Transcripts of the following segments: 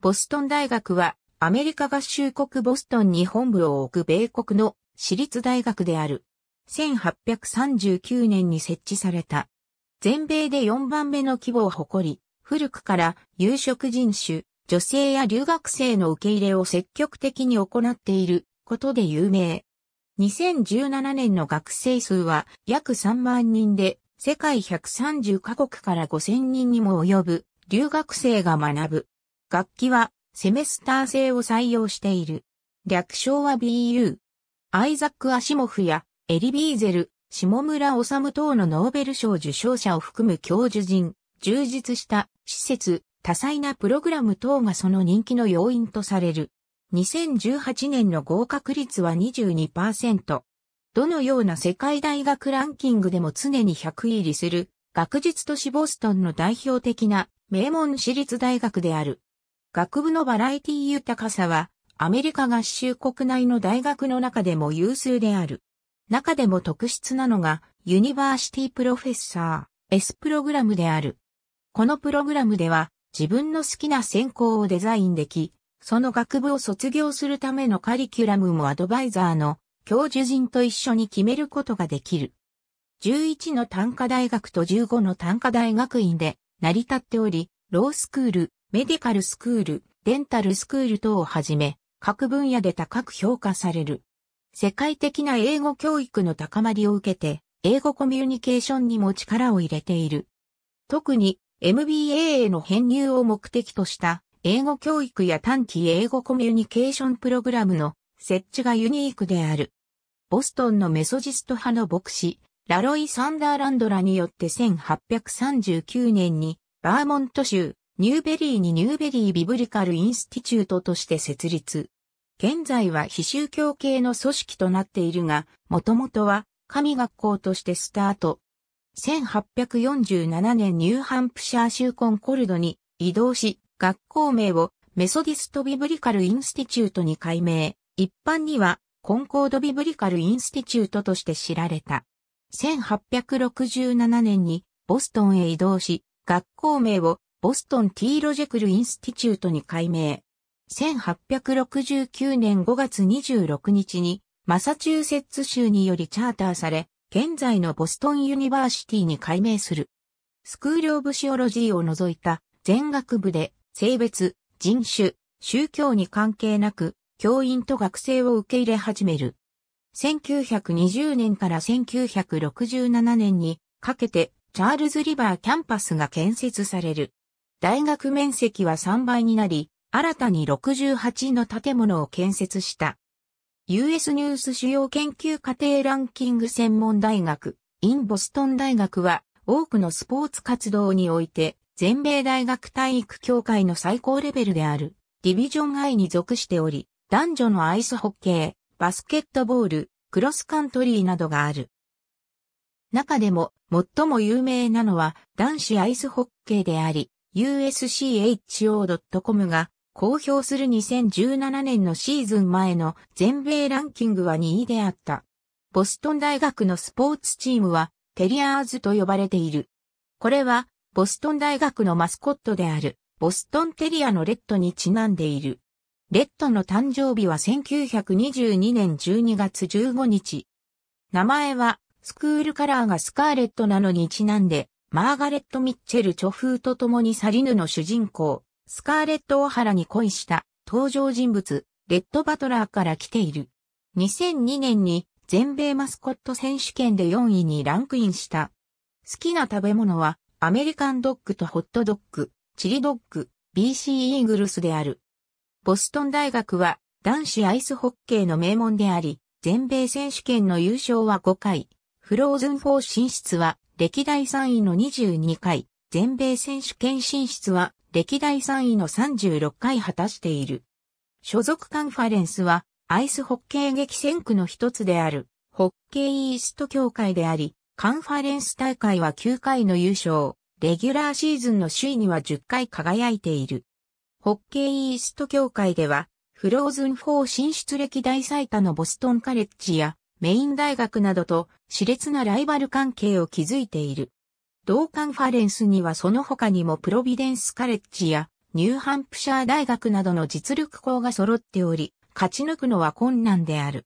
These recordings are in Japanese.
ボストン大学はアメリカ合衆国ボストンに本部を置く米国の私立大学である。1839年に設置された。全米で4番目の規模を誇り、古くから有色人種、女性や留学生の受け入れを積極的に行っていることで有名。2017年の学生数は約3万人で、世界130カ国から5000人にも及ぶ留学生が学ぶ楽器はセメスター制を採用している。略称は BU。アイザック・アシモフやエリビーゼル、下村治等のノーベル賞受賞者を含む教授陣、充実した施設、多彩なプログラム等がその人気の要因とされる。2018年の合格率は22%。どのような世界大学ランキングでも常に100位入りする、学術都市ボストンの代表的な名門私立大学である。学部のバラエティ豊かさは、アメリカ合衆国内の大学の中でも有数である。中でも特質なのが、ユニバーシティプロフェッサー、S プログラムである。このプログラムでは、自分の好きな専攻をデザインでき、その学部を卒業するためのカリキュラムもアドバイザーの教授陣と一緒に決めることができる。11の単科大学と15の単科大学院で成り立っており、ロースクール、メディカルスクール、デンタルスクール等をはじめ、各分野で高く評価される。世界的な英語教育の高まりを受けて、英語コミュニケーションにも力を入れている。特に MBA への編入を目的とした英語教育や短期英語コミュニケーションプログラムの設置がユニークである。ボストンのメソジスト派の牧師、ラロイ・サンダーランドらによって1839年にバーモント州ニューベリーにニューベリービブリカルインスティチュートとして設立。現在は非宗教系の組織となっているが、もともとは神学校としてスタート。1847年ニューハンプシャー州コンコルドに移動し、学校名をメソディストビブリカルインスティチュートに改名。一般にはコンコードビブリカルインスティチュートとして知られた。1867年にボストンへ移動し、学校名をボストン T ロジェクルインスティチュートに改名。1869年5月26日にマサチューセッツ州によりチャーターされ、現在のボストンユニバーシティに改名する。スクール・オブ・シオロジーを除いた全学部で性別、人種、宗教に関係なく教員と学生を受け入れ始める。1920年から1967年にかけてチャールズ・リバーキャンパスが建設される。大学面積は3倍になり、新たに68の建物を建設した。US ニュース主要研究家庭ランキング専門大学、インボストン大学は、多くのスポーツ活動において、全米大学体育協会の最高レベルである、ディビジョン I に属しており、男女のアイスホッケー、バスケットボール、クロスカントリーなどがある。中でも最も有名なのは男子アイスホッケーであり、USCHO.com が公表する2017年のシーズン前の全米ランキングは2位であった。ボストン大学のスポーツチームはテリアーズと呼ばれている。これはボストン大学のマスコットであるボストンテリアのレッドにちなんでいる。レッドの誕生日は1922年12月15日。名前はスクールカラーがスカーレットなのにちなんでマーガレット・ミッチェルチフ風と共にサリヌの主人公、スカーレット・オハラに恋した登場人物、レッド・バトラーから来ている。2002年に全米マスコット選手権で4位にランクインした。好きな食べ物はアメリカンドッグとホットドッグ、チリドッグ、BC イーグルスである。ボストン大学は男子アイスホッケーの名門であり、全米選手権の優勝は5回、フローズン4進出は歴代3位の22回、全米選手権進出は歴代3位の36回果たしている。所属カンファレンスはアイスホッケー激戦区の一つであるホッケーイースト協会であり、カンファレンス大会は9回の優勝、レギュラーシーズンの首位には10回輝いている。ホッケーイースト協会では、フローズン4進出歴代最多のボストンカレッジやメイン大学などと熾烈なライバル関係を築いている。同カンファレンスにはその他にもプロビデンスカレッジやニューハンプシャー大学などの実力校が揃っており、勝ち抜くのは困難である。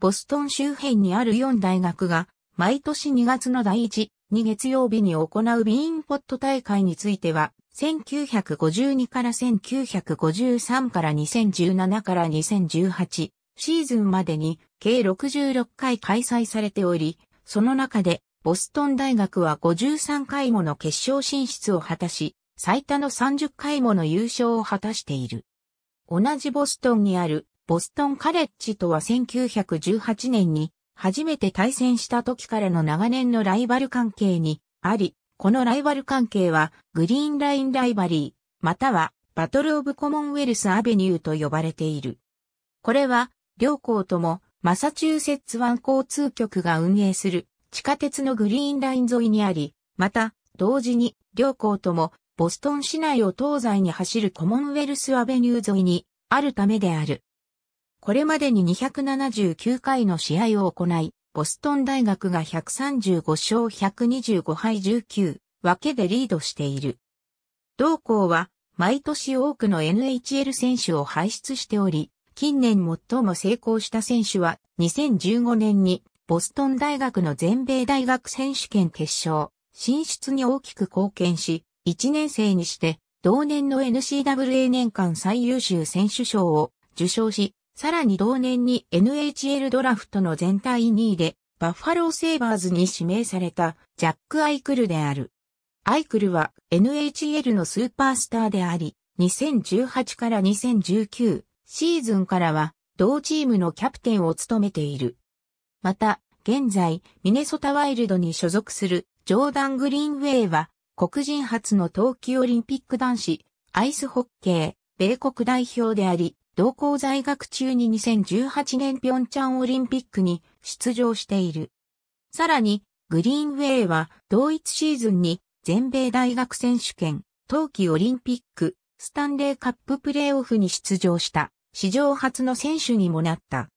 ボストン周辺にある4大学が、毎年2月の第1、2月曜日に行うビーンポット大会については、1952から1953から2017から2018、シーズンまでに計66回開催されており、その中でボストン大学は53回もの決勝進出を果たし、最多の30回もの優勝を果たしている。同じボストンにあるボストンカレッジとは1918年に初めて対戦した時からの長年のライバル関係にあり、このライバル関係はグリーンラインライバリー、またはバトルオブコモンウェルスアベニューと呼ばれている。これは両校ともマサチューセッツ湾交通局が運営する地下鉄のグリーンライン沿いにあり、また、同時に両校ともボストン市内を東西に走るコモンウェルスアベニュー沿いにあるためである。これまでに279回の試合を行い、ボストン大学が135勝125敗19分けでリードしている。同校は毎年多くの NHL 選手を輩出しており、近年最も成功した選手は2015年にボストン大学の全米大学選手権決勝進出に大きく貢献し、1年生にして同年の n c w a 年間最優秀選手賞を受賞し、さらに同年に NHL ドラフトの全体2位でバッファローセーバーズに指名されたジャック・アイクルである。アイクルは NHL のスーパースターであり、2018から2019シーズンからは同チームのキャプテンを務めている。また、現在、ミネソタワイルドに所属するジョーダン・グリーンウェイは、黒人初の冬季オリンピック男子、アイスホッケー、米国代表であり、同校在学中に2018年ピョンチャンオリンピックに出場している。さらに、グリーンウェイは同一シーズンに全米大学選手権、冬季オリンピック、スタンレーカッププレーオフに出場した。史上初の選手にもなった。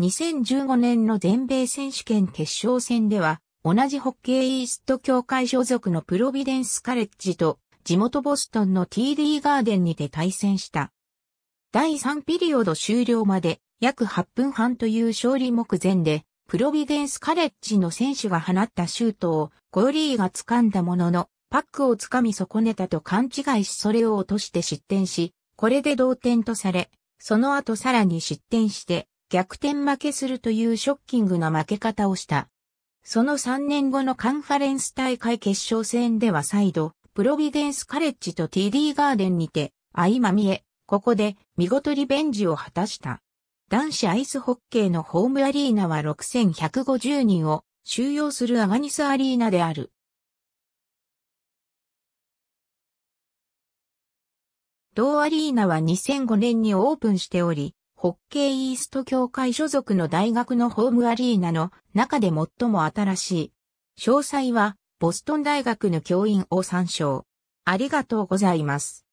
2015年の全米選手権決勝戦では、同じホッケーイースト協会所属のプロビデンスカレッジと地元ボストンの TD ガーデンにて対戦した。第3ピリオド終了まで約8分半という勝利目前で、プロビデンスカレッジの選手が放ったシュートをコーリーが掴んだものの、パックを掴み損ねたと勘違いしそれを落として失点し、これで同点とされ、その後さらに失点して逆転負けするというショッキングな負け方をした。その3年後のカンファレンス大会決勝戦では再度、プロビデンスカレッジと TD ガーデンにて、相まみえ、ここで見事リベンジを果たした。男子アイスホッケーのホームアリーナは6150人を収容するアガニスアリーナである。同アリーナは2005年にオープンしており、ホッケーイースト協会所属の大学のホームアリーナの中で最も新しい。詳細は、ボストン大学の教員を参照。ありがとうございます。